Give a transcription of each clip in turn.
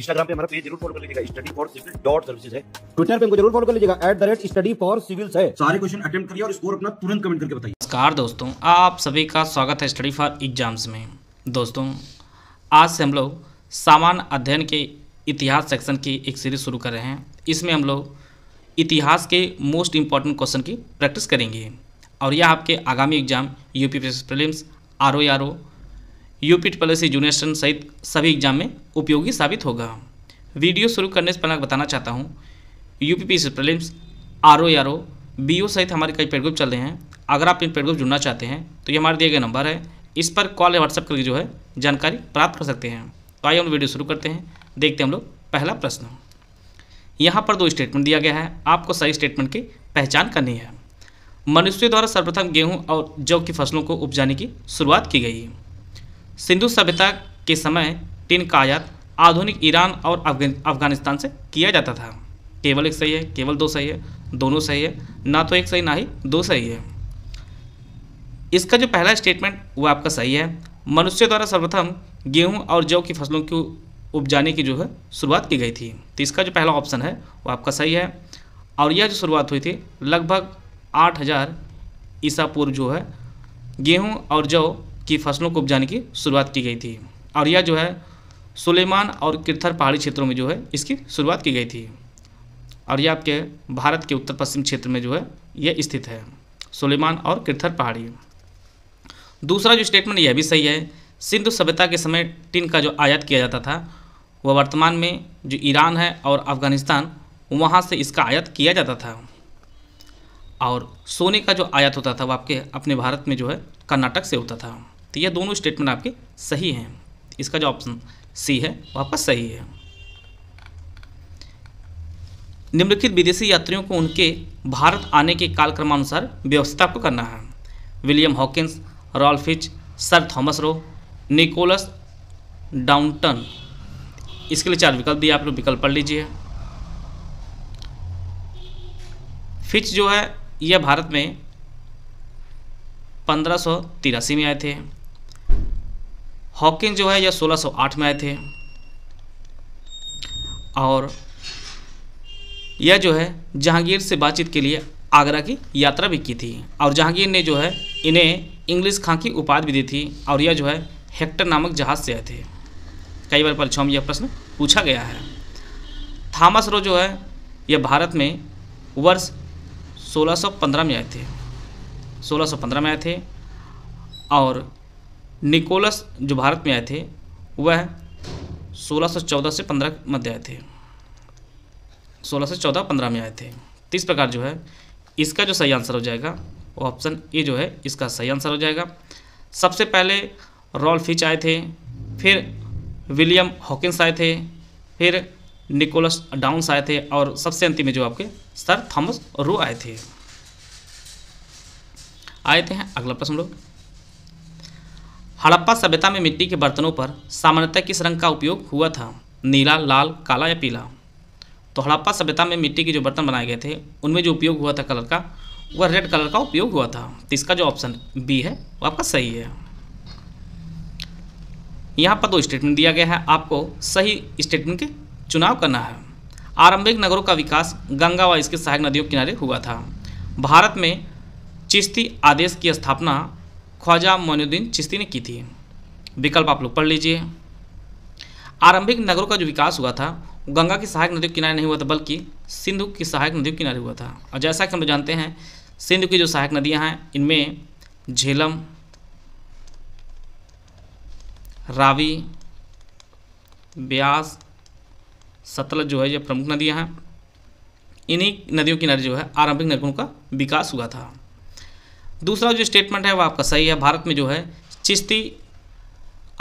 Instagram पे हमारा page जरूर फॉलो कर लीजिएगा study for civil dot services है ट्विटर पे हमको जरूर फॉलो कर लीजिएगा at the rate study for civils है सारे क्वेश्चन अटेम्प्ट करिए और स्कोर अपना तुरंत कमेंट करके बताइए नमस्कार दोस्तों आप सभी का स्वागत है स्टडी फॉर एग्जाम्स में दोस्तों आज से हम लोग सामान्य अध्ययन के इतिहास सेक्शन की एक सीरीज शुरू कर रहे हैं इसमें हम लोग इतिहास के मोस्ट इंपॉर्टेंट क्वेश्चन की प्रैक्टिस करेंगे और यह आपके आगामी exam UP prelims R O R O यूपीट प्लस जूनियर्सन सहित सभी एग्जाम में उपयोगी साबित होगा वीडियो शुरू करने से पहले मैं बताना चाहता हूँ यू पी से prelims R O R O B O सहित हमारे कई पेड ग्रुप चल रहे हैं अगर आप इन पेड ग्रुप जुड़ना चाहते हैं तो ये हमारे दिए गए नंबर है इस पर कॉल या व्हाट्सएप करके जो है जानकारी प्राप्त कर सकते हैं तो आइए हम वीडियो शुरू करते हैं देखते हैं हम लोग पहला प्रश्न यहाँ पर दो स्टेटमेंट दिया गया है आपको सही स्टेटमेंट की पहचान करनी है मनुष्य द्वारा सर्वप्रथम गेहूँ और जौ की फसलों को उपजाने की शुरुआत की गई है सिंधु सभ्यता के समय टिन का आयात आधुनिक ईरान और अफगानिस्तान से किया जाता था केवल एक सही है केवल दो सही है दोनों सही है ना तो एक सही ना ही दो सही है इसका जो पहला स्टेटमेंट वो आपका सही है मनुष्य द्वारा सर्वप्रथम गेहूं और जौ की फसलों की उपजाने की जो है शुरुआत की गई थी तो इसका जो पहला ऑप्शन है वो आपका सही है और यह जो शुरुआत हुई थी लगभग आठ हज़ार ईसा पूर्व जो है गेहूँ और जौ की फसलों को उपजाने की शुरुआत की गई थी और यह जो है सुलेमान और किरथर पहाड़ी क्षेत्रों में जो है इसकी शुरुआत की गई थी और यह आपके भारत के उत्तर पश्चिम क्षेत्र में जो है यह स्थित है सुलेमान और किरथर पहाड़ी दूसरा जो स्टेटमेंट यह भी सही है सिंधु सभ्यता के समय टिन का जो आयात किया जाता था वह वर्तमान में जो ईरान है और अफगानिस्तान वहाँ से इसका आयात किया जाता था और सोने का जो आयात होता था वो आपके अपने भारत में जो है कर्नाटक से होता था तो ये दोनों स्टेटमेंट आपके सही हैं इसका जो ऑप्शन सी है वो आपका सही है निम्नलिखित विदेशी यात्रियों को उनके भारत आने के कालक्रमानुसार व्यवस्था आपको करना है William Hawkins Ralph Fitch sir Thomas Roe Nicholas Downton इसके लिए चार विकल्प दिए आप लोग विकल्प पढ़ लीजिए फिच जो है यह भारत में पंद्रह में आए थे हॉकिंग जो है यह 1608 में आए थे और यह जो है जहांगीर से बातचीत के लिए आगरा की यात्रा भी की थी और जहांगीर ने जो है इन्हें इंग्लिश खां की उपाधि भी दी थी और यह जो है हेक्टर नामक जहाज से आए थे कई बार परीक्षाओं में यह प्रश्न पूछा गया है थामस रो जो है यह भारत में वर्ष 1615 में आए थे 1615 में आए थे और निकोलस जो भारत में आए थे वह 1614 से 15 मध्य आए थे 16 से 14 15 में आए थे तीस प्रकार जो है इसका जो सही आंसर हो जाएगा वो ऑप्शन ए जो है इसका सही आंसर हो जाएगा सबसे पहले रॉल फिच आए थे फिर विलियम हॉकिंस आए थे फिर निकोलस डाउन्स आए थे और सबसे अंतिम में जो आपके सर थॉमस रो आए थे आए थे हैं अगला प्रश्न लोग हड़प्पा सभ्यता में मिट्टी के बर्तनों पर सामान्यतः किस रंग का उपयोग हुआ था नीला लाल काला या पीला तो हड़प्पा सभ्यता में मिट्टी के जो बर्तन बनाए गए थे उनमें जो उपयोग हुआ था कलर का वह रेड कलर का उपयोग हुआ था तो इसका जो ऑप्शन बी है वो आपका सही है यहाँ पर दो स्टेटमेंट दिया गया है आपको सही स्टेटमेंट के चुनाव करना है आरंभिक नगरों का विकास गंगा व इसके सहायक नदियों के किनारे हुआ था भारत में चिश्ती आदेश की स्थापना ख्वाजा मोनुद्दीन चिश्ती ने की थी विकल्प आप लोग पढ़ लीजिए आरंभिक नगरों का जो विकास हुआ था गंगा की सहायक नदियों के किनारे नहीं हुआ था बल्कि सिंधु की सहायक नदियों के किनारे हुआ था और जैसा कि हम जानते हैं सिंधु की जो सहायक नदियां हैं इनमें झेलम रावी ब्यास सतलज जो है ये प्रमुख नदियां हैं इन्हीं नदियों किनारे जो है आरंभिक नगरों का विकास हुआ था दूसरा जो स्टेटमेंट है वह आपका सही है भारत में जो है चिश्ती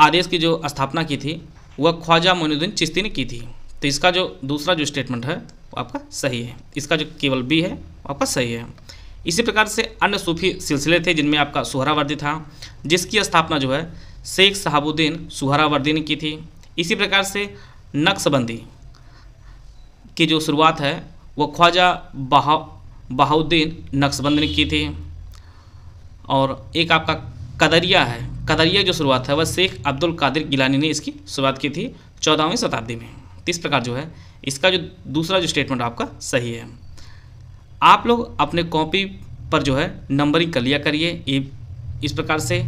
आदेश की जो स्थापना की थी वह ख्वाजा मोनुद्दीन चिश्ती ने की थी तो इसका जो दूसरा जो स्टेटमेंट है वो आपका सही है इसका जो केवल बी है वो आपका सही है इसी प्रकार से अन्य सूफी सिलसिले थे जिनमें आपका सुहरावर्दी था जिसकी स्थापना जो है शेख शहाबुद्दीन सुहरावर्दी ने की थी इसी प्रकार से नक्शबंदी की जो शुरुआत है वो ख्वाजा बहा बहाउद्दीन नक्शबंदी ने की थी और एक आपका कदरिया है कदरिया जो शुरुआत है वह शेख अब्दुल कादिर गिलानी ने इसकी शुरुआत की थी चौदहवीं शताब्दी में इस प्रकार जो है इसका जो दूसरा जो स्टेटमेंट आपका सही है आप लोग अपने कॉपी पर जो है नंबरिंग कर लिया करिए इस प्रकार से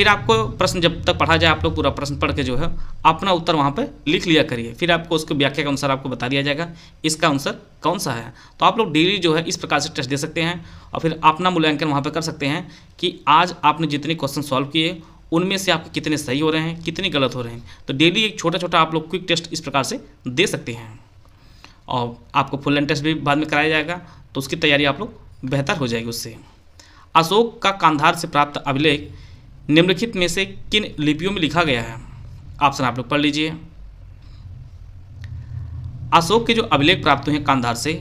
फिर आपको प्रश्न जब तक पढ़ा जाए आप लोग पूरा प्रश्न पढ़ के जो है अपना उत्तर वहाँ पर लिख लिया करिए फिर आपको उसके व्याख्या के अनुसार आपको बता दिया जाएगा इसका आंसर कौन सा है तो आप लोग डेली जो है इस प्रकार से टेस्ट दे सकते हैं और फिर अपना मूल्यांकन वहाँ पर कर सकते हैं कि आज आपने जितने क्वेश्चन सॉल्व किए उनमें से आपके कितने सही हो रहे हैं कितने गलत हो रहे हैं तो डेली एक छोटा छोटा आप लोग क्विक टेस्ट इस प्रकार से दे सकते हैं और आपको फुल एंड टेस्ट भी बाद में कराया जाएगा तो उसकी तैयारी आप लोग बेहतर हो जाएगी उससे अशोक का कांधार से प्राप्त अभिलेख निम्नलिखित में से किन लिपियों में लिखा गया है ऑप्शन आप लोग पढ़ लीजिए अशोक के जो अभिलेख प्राप्त हुए हैं कांधार से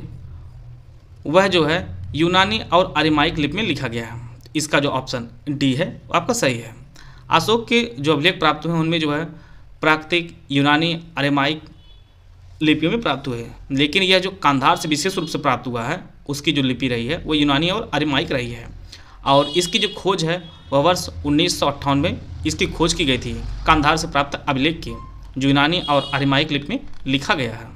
वह जो है यूनानी और अरिमाइक लिपि में लिखा गया है इसका जो ऑप्शन डी है वो आपका सही है अशोक के जो अभिलेख प्राप्त हुए हैं उनमें जो है प्राकृतिक यूनानी अरेमाइक लिपियों में प्राप्त हुए हैं लेकिन यह जो कांधार से विशेष रूप से प्राप्त हुआ है उसकी जो लिपि रही है वो यूनानी और अरेमाइक रही है और इसकी जो खोज है वह वर्ष उन्नीस इसकी खोज की गई थी कांधार से प्राप्त अभिलेख के जो यूनानी और अरिमाइक लिप में लिखा गया है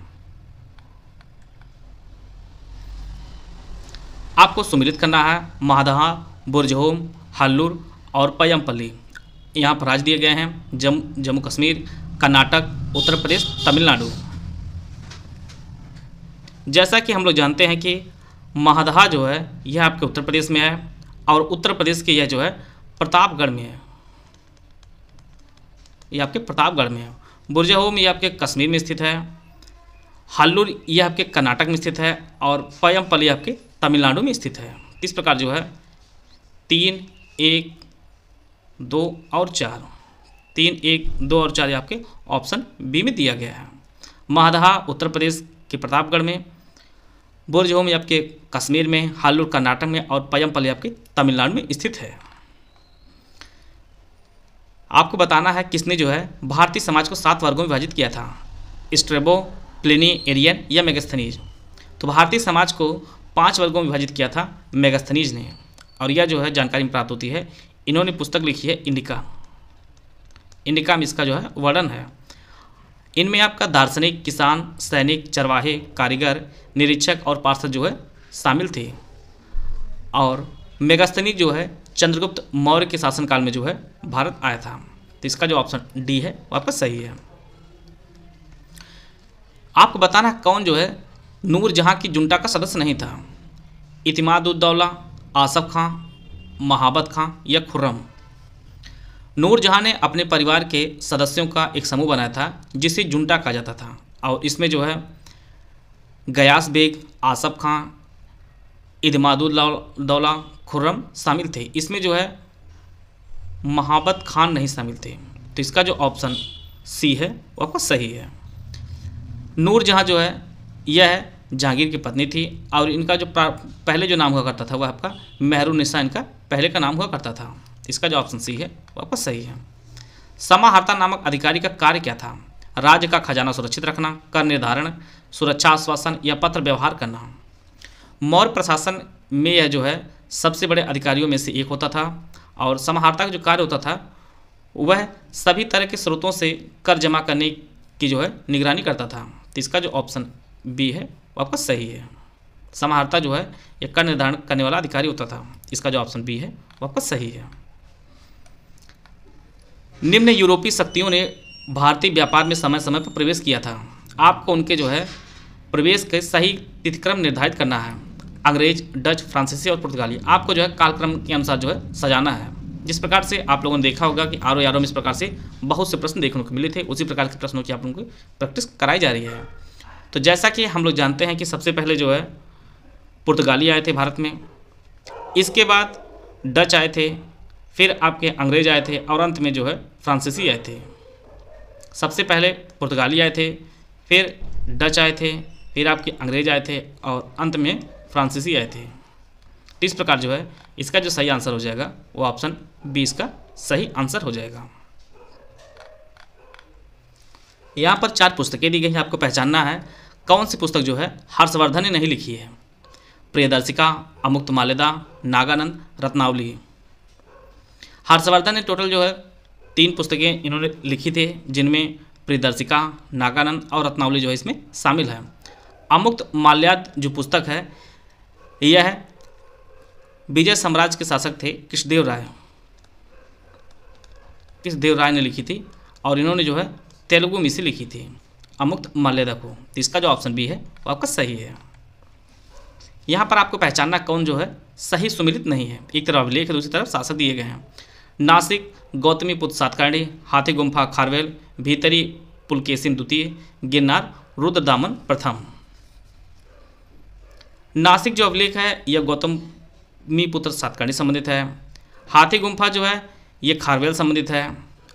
आपको सुमिलित करना है महादहा बुरजहोम हल्लुर और पयमपल्ली यहाँ पर राज दिए गए हैं जम्मू जम्मू कश्मीर कर्नाटक उत्तर प्रदेश तमिलनाडु जैसा कि हम लोग जानते हैं कि महादहा जो है यह आपके उत्तर प्रदेश में है और उत्तर प्रदेश के यह जो है प्रतापगढ़ में है ये आपके प्रतापगढ़ में है होम ये आपके कश्मीर में स्थित है हल्लूर ये आपके कर्नाटक में स्थित है और पयमपली आपके तमिलनाडु में स्थित है इस प्रकार जो है तीन एक दो और चार तीन एक दो और चार आपके ऑप्शन बी में दिया गया है महादहा उत्तर प्रदेश के प्रतापगढ़ में बुरजहोम आपके कश्मीर में हालूर कर्नाटक में और पयमपल्ली आपके तमिलनाडु में स्थित है आपको बताना है किसने जो है भारतीय समाज को सात वर्गों में विभाजित किया था स्ट्रेबो प्लिनी एरियन या मेगास्थनीज तो भारतीय समाज को पांच वर्गों में विभाजित किया था मेगास्थनीज ने और यह जो है जानकारी प्राप्त होती है इन्होंने पुस्तक लिखी है इंडिका इंडिका में इसका जो है वर्णन है इनमें आपका दार्शनिक किसान सैनिक चरवाहे कारीगर निरीक्षक और पार्षद जो है शामिल थे और मेगास्थनीज जो है चंद्रगुप्त मौर्य के शासनकाल में जो है भारत आया था तो इसका जो ऑप्शन डी है वो आपका सही है आपको बताना कौन जो है नूरजहाँ की जुंटा का सदस्य नहीं था इतमादुद्दौला आसफ खां महाबत खां या खुर्रम नूरजहाँ ने अपने परिवार के सदस्यों का एक समूह बनाया था जिसे जुंटा कहा जाता था और इसमें जो है गयास बेग आसफ खां दौला खुर्रम शामिल थे इसमें जो है महाबत खान नहीं शामिल थे तो इसका जो ऑप्शन सी है वो आपका सही है नूर जहाँ जो है यह जहांगीर की पत्नी थी और इनका जो पहले जो नाम हुआ करता था वह आपका मेहरू निशा इनका पहले का नाम हुआ करता था इसका जो ऑप्शन सी है वो आपका सही है समाहर्ता नामक अधिकारी का कार्य क्या था राज्य का खजाना सुरक्षित रखना कर निर्धारण सुरक्षा आश्वासन या पत्र व्यवहार करना मौर्य प्रशासन में यह जो है सबसे बड़े अधिकारियों में से एक होता था और समाहर्ता का जो कार्य होता था वह सभी तरह के स्रोतों से कर जमा करने की जो है निगरानी करता था तो इसका जो ऑप्शन बी है वो आपका सही है समाहर्ता जो है यह कर निर्धारण करने वाला अधिकारी होता था इसका जो ऑप्शन बी है वो आपका सही है निम्न यूरोपीय शक्तियों ने भारतीय व्यापार में समय समय पर प्रवेश किया था आपको उनके जो है प्रवेश के सही तिथिक्रम निर्धारित करना है अंग्रेज डच फ्रांसीसी और पुर्तगाली आपको जो है कालक्रम के अनुसार जो है सजाना है जिस प्रकार से आप लोगों ने देखा होगा कि आर ओ में इस प्रकार से बहुत से प्रश्न देखने को मिले थे उसी प्रकार के प्रश्नों की आप लोगों को प्रैक्टिस कराई जा रही है तो जैसा कि हम लोग जानते हैं कि सबसे पहले जो है पुर्तगाली आए थे भारत में इसके बाद डच आए थे फिर आपके अंग्रेज आए थे और अंत में जो है फ्रांसीसी आए थे सबसे पहले पुर्तगाली आए थे फिर डच आए थे फिर आपके अंग्रेज आए थे और अंत में फ्रांसीसी आए थे इस प्रकार जो है इसका जो सही आंसर हो जाएगा वो ऑप्शन बी इसका सही आंसर हो जाएगा यहाँ पर चार पुस्तकें दी गई हैं आपको पहचानना है कौन सी पुस्तक जो है हर्षवर्धन ने नहीं लिखी है प्रियदर्शिका अमुक्त मालेदा नागानंद रत्नावली हर्षवर्धन ने टोटल जो है तीन पुस्तकें इन्होंने लिखी थी जिनमें प्रियदर्शिका नागानंद और रत्नावली जो है इसमें शामिल है अमुक्त माल्याद जो पुस्तक है यह है विजय साम्राज्य के शासक थे कृष्णदेव राय कृष्णदेव राय ने लिखी थी और इन्होंने जो है तेलुगु में से लिखी थी अमुक्त माल्यदा को तो इसका जो ऑप्शन बी है वो आपका सही है यहाँ पर आपको पहचानना कौन जो है सही सुमिलित नहीं है एक तरफ अभिलेख है दूसरी तरफ शासक दिए गए हैं नासिक गौतमी पुत्र सातकर्णी हाथी गुम्फा खारवेल भीतरी पुलकेसिन द्वितीय गिरनार रुद्र दामन प्रथम नासिक जो अभिलेख है यह गौतमी पुत्र सातकर्णी संबंधित है हाथी गुम्फा जो है यह खारवेल संबंधित है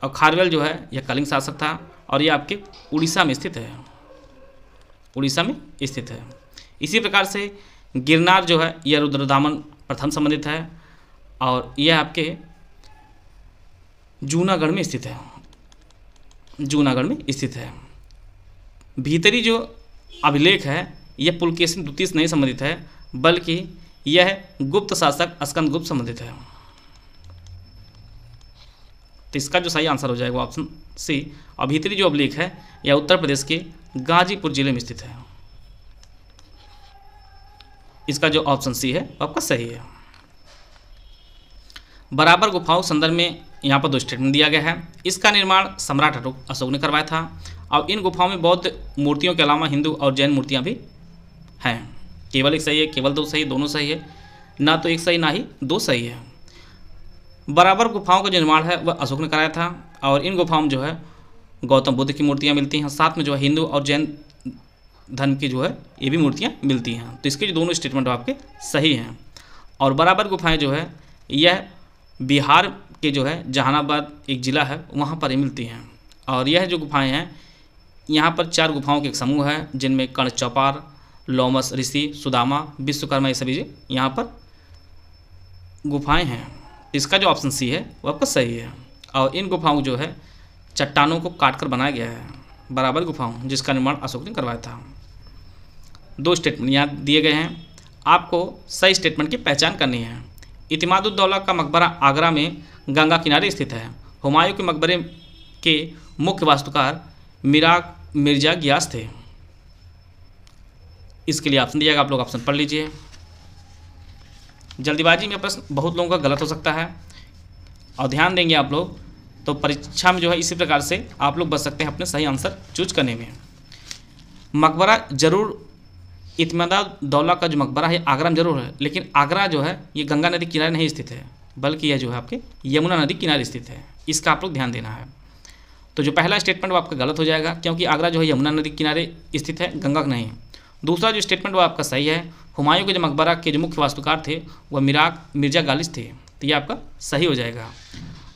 और खारवेल जो है यह कलिंग शासक था और यह आपके उड़ीसा में स्थित है उड़ीसा में स्थित है इसी प्रकार से गिरनार जो है यह रुद्रदामन प्रथम संबंधित है और यह आपके जूनागढ़ में स्थित है जूनागढ़ में स्थित है भीतरी जो अभिलेख है यह पुलकेशन द्वितीय से नहीं संबंधित है बल्कि यह गुप्त शासक स्कंद गुप्त संबंधित है तो इसका जो सही आंसर हो जाएगा ऑप्शन सी और भीतरी जो अब्लिक है यह उत्तर प्रदेश के गाजीपुर जिले में स्थित है इसका जो ऑप्शन सी है आपका सही है बराबर गुफाओं संदर्भ में यहाँ पर दो स्टेटमेंट दिया गया है इसका निर्माण सम्राट अशोक ने करवाया था और इन गुफाओं में बौद्ध मूर्तियों के अलावा हिंदू और जैन मूर्तियाँ भी है केवल एक सही है केवल दो सही दोनों सही है ना तो एक सही ना ही दो सही है बराबर गुफाओं का जो निर्माण है वह अशोक ने कराया था और इन गुफाओं में जो है गौतम बुद्ध की मूर्तियाँ मिलती हैं साथ में जो है हिंदू और जैन धर्म की जो है ये भी मूर्तियाँ मिलती हैं तो इसके जो दोनों स्टेटमेंट आपके सही हैं और बराबर गुफाएँ जो है यह बिहार के जो है जहानाबाद एक ज़िला है वहाँ पर ही मिलती हैं और यह जो गुफाएँ हैं यहाँ पर चार गुफाओं के एक समूह है जिनमें कर्ण चौपार लोमस ऋषि सुदामा विश्वकर्मा ये सभी जी यहाँ पर गुफाएं हैं इसका जो ऑप्शन सी है वो आपका सही है और इन गुफाओं जो है चट्टानों को काट कर बनाया गया है बराबर गुफाओं जिसका निर्माण अशोक ने करवाया था दो स्टेटमेंट यहाँ दिए गए हैं आपको सही स्टेटमेंट की पहचान करनी है इतमादुद्दौला का मकबरा आगरा में गंगा किनारे स्थित है हुमायूं के मकबरे के मुख्य वास्तुकार मीरा मिर्जा गियास थे इसके लिए ऑप्शन दिया गया आप लोग ऑप्शन पढ़ लीजिए जल्दीबाजी में प्रश्न बहुत लोगों का गलत हो सकता है और ध्यान देंगे आप लोग तो परीक्षा में जो है इसी प्रकार से आप लोग बच सकते हैं अपने सही आंसर चूज करने में मकबरा जरूर दौला का जो मकबरा है आगरा में जरूर है लेकिन आगरा जो है ये गंगा नदी किनारे नहीं स्थित है बल्कि यह जो है आपके यमुना नदी किनारे स्थित है इसका आप लोग ध्यान देना है तो जो पहला स्टेटमेंट वो आपका गलत हो जाएगा क्योंकि आगरा जो है यमुना नदी किनारे स्थित है गंगा नहीं है दूसरा जो स्टेटमेंट वो आपका सही है हुमायूं के जो मकबरा के जो मुख्य वास्तुकार थे वह मिराक मिर्जा गालिश थे तो ये आपका सही हो जाएगा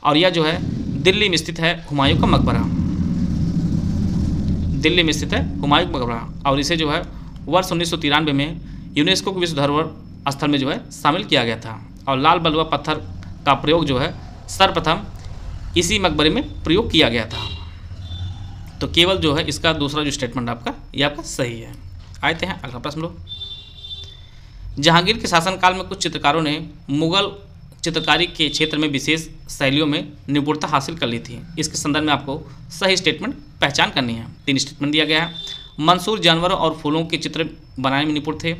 और यह जो है दिल्ली में स्थित है हुमायूं का मकबरा दिल्ली में स्थित है हुमायूं का मकबरा और इसे जो है वर्ष उन्नीस में यूनेस्को के विश्व धरोहर स्थल में जो है शामिल किया गया था और लाल बलुआ पत्थर का प्रयोग जो है सर्वप्रथम इसी मकबरे में प्रयोग किया गया था तो केवल जो है इसका दूसरा जो स्टेटमेंट आपका ये आपका सही है आते हैं अगला प्रश्न लो जहांगीर के शासनकाल में कुछ चित्रकारों ने मुगल चित्रकारी के क्षेत्र में विशेष शैलियों में निपुणता हासिल कर ली थी इसके संदर्भ में आपको सही स्टेटमेंट पहचान करनी है तीन स्टेटमेंट दिया गया है मंसूर जानवरों और फूलों के चित्र बनाने में निपुण थे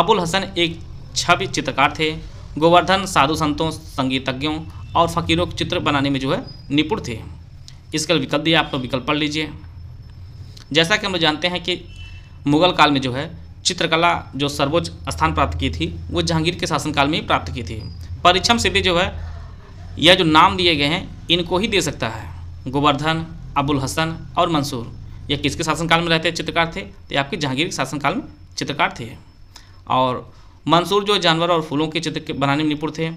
अबुल हसन एक छवि चित्रकार थे गोवर्धन साधु संतों संगीतज्ञों और फकीरों के चित्र बनाने में जो है निपुण थे इसका विकल्प दिया आप लोग विकल्प पढ़ लीजिए जैसा कि हम जानते हैं कि मुगल काल में जो है चित्रकला जो सर्वोच्च स्थान प्राप्त की थी वो जहांगीर के शासनकाल में ही प्राप्त की थी परिछम से भी जो है यह जो नाम दिए गए हैं इनको ही दे सकता है गोवर्धन अबुल हसन और मंसूर यह किसके शासनकाल में रहते चित्रकार थे तो आपके जहांगीर के शासनकाल में चित्रकार थे और मंसूर जो जानवर और फूलों के चित्र बनाने में निपुण थे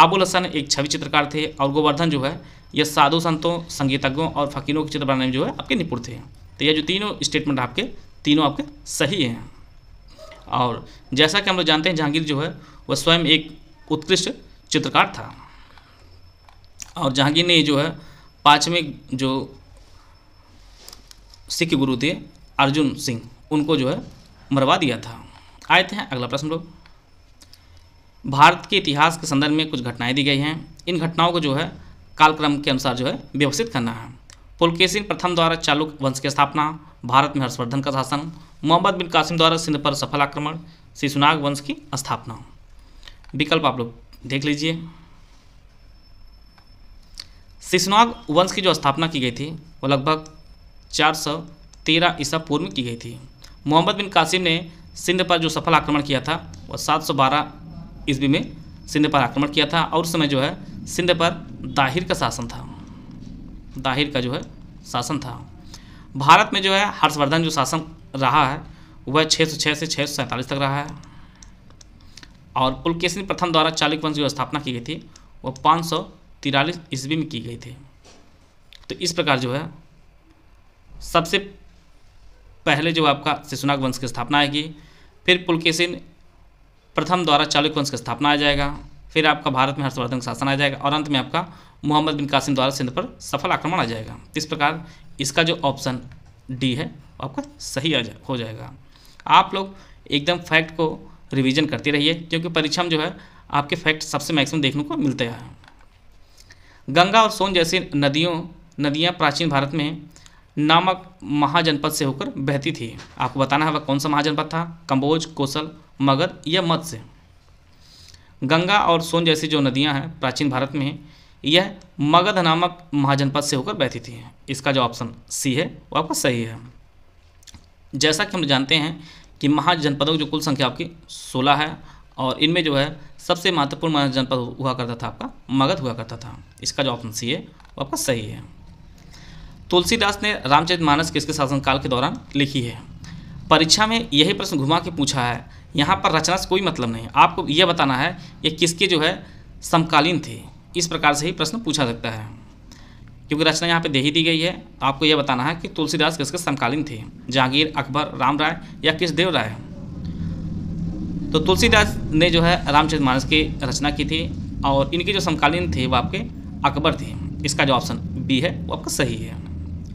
अबुल हसन एक छवि चित्रकार थे और गोवर्धन जो है यह साधु संतों संगीतज्ञों और फकीरों के चित्र बनाने में जो है आपके निपुण थे तो यह जो तीनों स्टेटमेंट आपके तीनों आपके सही हैं और जैसा कि हम लोग जानते हैं जहांगीर जो है वह स्वयं एक उत्कृष्ट चित्रकार था और जहांगीर ने जो है पाँचवें जो सिख गुरु थे अर्जुन सिंह उनको जो है मरवा दिया था आए थे अगला प्रश्न लोग भारत के इतिहास के संदर्भ में कुछ घटनाएं दी गई हैं इन घटनाओं को जो है कालक्रम के अनुसार जो है व्यवस्थित करना है पुलकेसिन प्रथम द्वारा चालुक वंश की स्थापना भारत में हर्षवर्धन का शासन मोहम्मद बिन कासिम द्वारा सिंध पर सफल आक्रमण शिशुनाग वंश की स्थापना विकल्प आप लोग देख लीजिए शिशुनाग वंश की जो स्थापना की गई थी वो लगभग चार सौ तेरह ईसा पूर्व की गई थी मोहम्मद बिन कासिम ने सिंध पर जो सफल आक्रमण किया था वह सात सौ बारह ईस्वी में सिंध पर आक्रमण किया था और उस समय जो है सिंध पर दाहिर का शासन था दाहिर का जो है शासन था भारत में जो है हर्षवर्धन जो शासन रहा है वह छः सौ छः से छः सौ सैंतालीस तक रहा है और पुलकेशन प्रथम द्वारा चालिक वंश की स्थापना की गई थी वह पाँच सौ तिरालीस ईस्वी में की गई थी तो इस प्रकार जो है सबसे पहले जो आपका शिशुनाग वंश की स्थापना आएगी फिर पुलकेशन प्रथम द्वारा चालुक्य वंश की स्थापना आ जाएगा फिर आपका भारत में हर्षवर्धन का शासन आ जाएगा और अंत में आपका मोहम्मद बिन कासिम द्वारा सिंध पर सफल आक्रमण आ जाएगा इस प्रकार इसका जो ऑप्शन डी है आपका सही आ जा, हो जाएगा आप लोग एकदम फैक्ट को रिवीजन करते रहिए क्योंकि परीक्षा में जो है आपके फैक्ट सबसे मैक्सिमम देखने को मिलते हैं गंगा और सोन जैसी नदियों नदियाँ प्राचीन भारत में नामक महाजनपद से होकर बहती थी आपको बताना है वह कौन सा महाजनपद था कंबोज कोसल मगध या मत्स्य गंगा और सोन जैसी जो नदियाँ हैं प्राचीन भारत में यह मगध नामक महाजनपद से होकर बहती थी इसका जो ऑप्शन सी है वो आपका सही है जैसा कि हम जानते हैं कि महाजनपदों की जो कुल संख्या आपकी सोलह है और इनमें जो है सबसे महत्वपूर्ण महाजनपद हुआ करता था आपका मगध हुआ करता था इसका जो ऑप्शन सी है वो आपका सही है तुलसीदास ने रामचरित मानस किसके शासनकाल के दौरान लिखी है परीक्षा में यही प्रश्न घुमा के पूछा है यहाँ पर रचना से कोई मतलब नहीं आपको यह बताना है ये किसके जो है समकालीन थे इस प्रकार से ही प्रश्न पूछा सकता है क्योंकि रचना यहाँ पे दे ही दी गई है तो आपको यह बताना है कि तुलसीदास किसके समकालीन थे जहांगीर अकबर राम राय या किस देव राय तो तुलसीदास ने जो है रामचरित मानस की रचना की थी और इनके जो समकालीन थे वो आपके अकबर थे इसका जो ऑप्शन बी है वो आपका सही है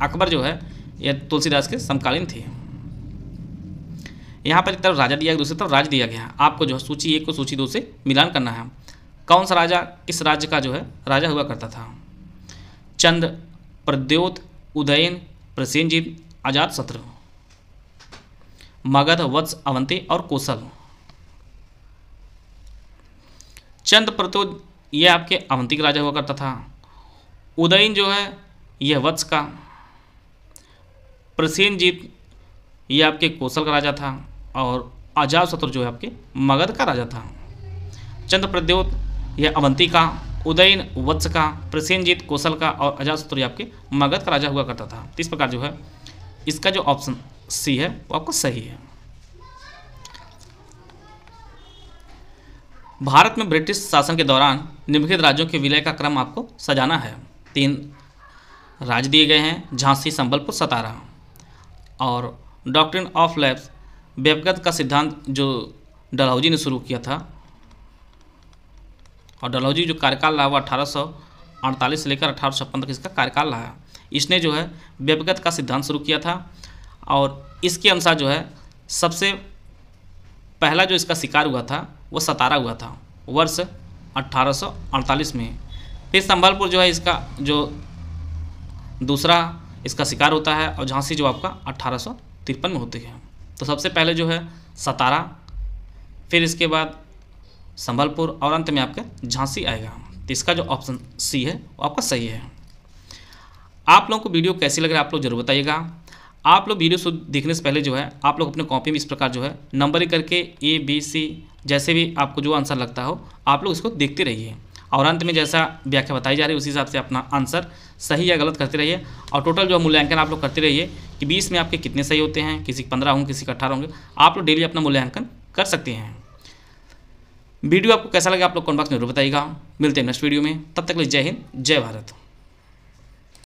अकबर जो है यह तुलसीदास के समकालीन थे यहाँ पर एक तरफ राजा दिया गया दूसरी तरफ राज दिया गया आपको जो है सूची एक को सूची दो से मिलान करना है कौन सा राजा किस राज्य का जो है राजा हुआ करता था चंद्र प्रद्योत उदयन प्रसेंजीत आजाद सत्र मगध वत्स अवंती और कोसल चंद प्रद्योत यह आपके अवंती का राजा हुआ करता था उदयन जो है यह वत्स का प्रसेंजीत यह आपके कौशल का राजा था और आजाद शत्रु जो है आपके मगध का राजा था चंद्र प्रद्योत यह अवंती का उदयन वत्स का प्रसेंजीत कौशल का और अजात शत्रु आपके मगध का राजा हुआ करता था इस प्रकार जो है इसका जो ऑप्शन सी है वो आपको सही है भारत में ब्रिटिश शासन के दौरान निम्नलिखित राज्यों के विलय का क्रम आपको सजाना है तीन राज्य दिए गए हैं झांसी संबलपुर सतारा और डॉक्ट्रिन ऑफ लैब्स व्यवगत का सिद्धांत जो डलहौजी ने शुरू किया था और डलहौजी जो कार्यकाल रहा वो अठारह से लेकर अठारह सौ तक इसका कार्यकाल रहा इसने जो है व्यवगत का सिद्धांत शुरू किया था और इसके अनुसार जो है सबसे पहला जो इसका शिकार हुआ था वो सतारा हुआ था वर्ष 1848 में फिर संभलपुर जो है इसका जो दूसरा इसका शिकार होता है और झांसी जो आपका अट्ठारह में होती है तो सबसे पहले जो है सतारा फिर इसके बाद संभलपुर और अंत में आपके झांसी आएगा तो इसका जो ऑप्शन सी है वो आपका सही है आप लोगों को वीडियो कैसी लग रहा है आप लोग जरूर बताइएगा आप लोग वीडियो देखने से पहले जो है आप लोग अपने कॉपी में इस प्रकार जो है नंबरिंग करके ए बी सी जैसे भी आपको जो आंसर लगता हो आप लोग इसको देखते रहिए और अंत में जैसा व्याख्या बताई जा रही है उसी हिसाब से अपना आंसर सही या गलत करते रहिए और टोटल जो मूल्यांकन आप लोग करते रहिए कि बीस में आपके कितने सही होते हैं किसी के पंद्रह होंगे किसी के अट्ठारह होंगे आप लोग डेली अपना मूल्यांकन कर सकते हैं वीडियो आपको कैसा लगे आप लोग कॉन्बॉक्स बॉक्स में जरूर बताइएगा मिलते हैं नेक्स्ट वीडियो में तब तक लिए जय हिंद जय भारत